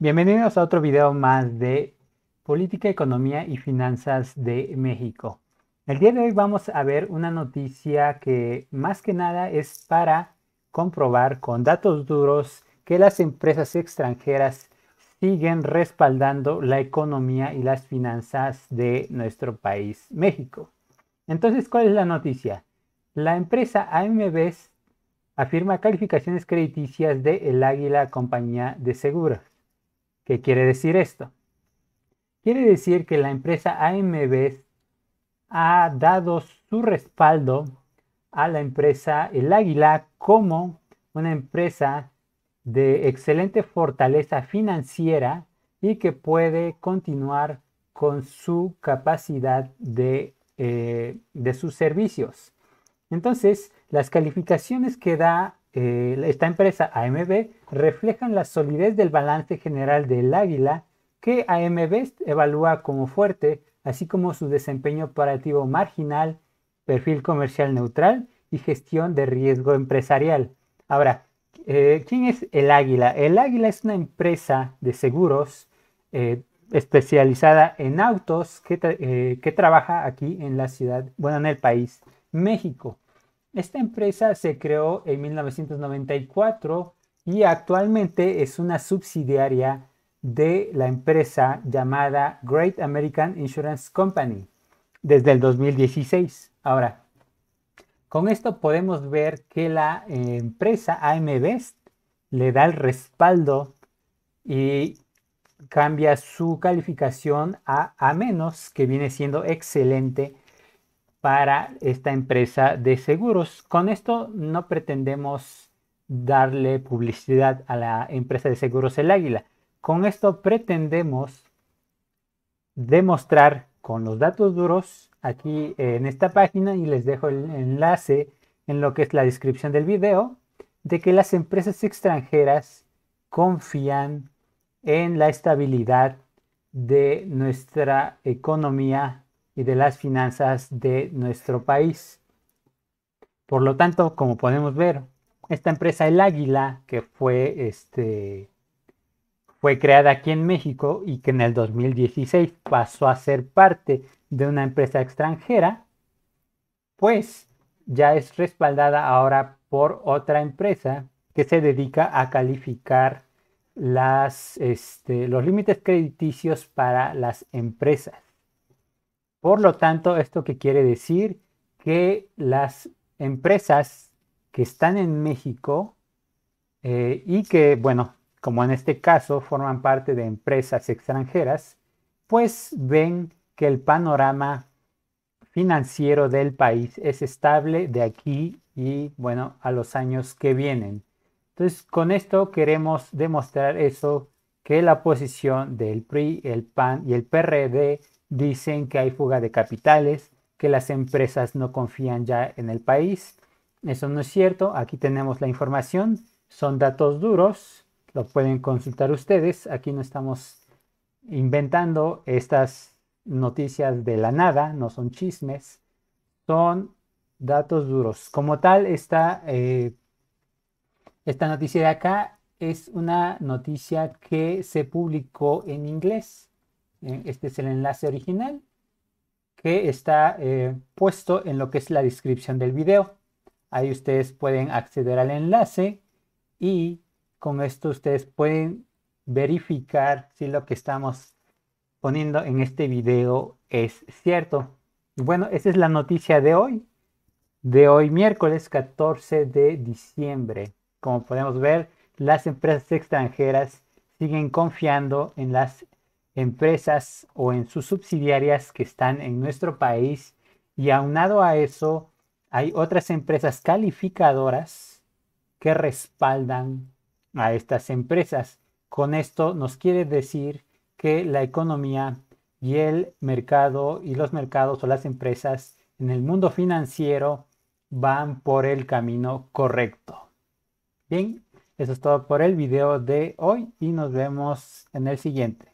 Bienvenidos a otro video más de Política, Economía y Finanzas de México. El día de hoy vamos a ver una noticia que más que nada es para comprobar con datos duros que las empresas extranjeras siguen respaldando la economía y las finanzas de nuestro país, México. Entonces, ¿cuál es la noticia? La empresa AMBs afirma calificaciones crediticias de El Águila Compañía de Seguros. ¿Qué quiere decir esto? Quiere decir que la empresa AMB ha dado su respaldo a la empresa El Águila como una empresa de excelente fortaleza financiera y que puede continuar con su capacidad de, eh, de sus servicios. Entonces, las calificaciones que da eh, esta empresa AMB reflejan la solidez del balance general del Águila, que AMB evalúa como fuerte, así como su desempeño operativo marginal, perfil comercial neutral y gestión de riesgo empresarial. Ahora, eh, ¿quién es el Águila? El Águila es una empresa de seguros eh, especializada en autos que, que trabaja aquí en la ciudad, bueno, en el país, México. Esta empresa se creó en 1994 y actualmente es una subsidiaria de la empresa llamada Great American Insurance Company desde el 2016. Ahora, con esto podemos ver que la eh, empresa AM Best le da el respaldo y cambia su calificación a A menos, que viene siendo excelente para esta empresa de seguros. Con esto no pretendemos darle publicidad a la empresa de seguros El Águila. Con esto pretendemos demostrar con los datos duros aquí en esta página y les dejo el enlace en lo que es la descripción del video de que las empresas extranjeras confían en la estabilidad de nuestra economía y de las finanzas de nuestro país. Por lo tanto, como podemos ver, esta empresa El Águila, que fue, este, fue creada aquí en México y que en el 2016 pasó a ser parte de una empresa extranjera, pues ya es respaldada ahora por otra empresa que se dedica a calificar las, este, los límites crediticios para las empresas. Por lo tanto, esto que quiere decir que las empresas que están en México eh, y que, bueno, como en este caso forman parte de empresas extranjeras, pues ven que el panorama financiero del país es estable de aquí y, bueno, a los años que vienen. Entonces, con esto queremos demostrar eso, que la posición del PRI, el PAN y el PRD Dicen que hay fuga de capitales, que las empresas no confían ya en el país. Eso no es cierto. Aquí tenemos la información. Son datos duros. Lo pueden consultar ustedes. Aquí no estamos inventando estas noticias de la nada. No son chismes. Son datos duros. Como tal, esta, eh, esta noticia de acá es una noticia que se publicó en inglés. Eh, este es el enlace original que está eh, puesto en lo que es la descripción del video. Ahí ustedes pueden acceder al enlace y con esto ustedes pueden verificar si lo que estamos poniendo en este video es cierto. Bueno, esa es la noticia de hoy, de hoy miércoles 14 de diciembre. Como podemos ver, las empresas extranjeras siguen confiando en las empresas o en sus subsidiarias que están en nuestro país y aunado a eso hay otras empresas calificadoras que respaldan a estas empresas. Con esto nos quiere decir que la economía y el mercado y los mercados o las empresas en el mundo financiero van por el camino correcto. Bien, eso es todo por el video de hoy y nos vemos en el siguiente.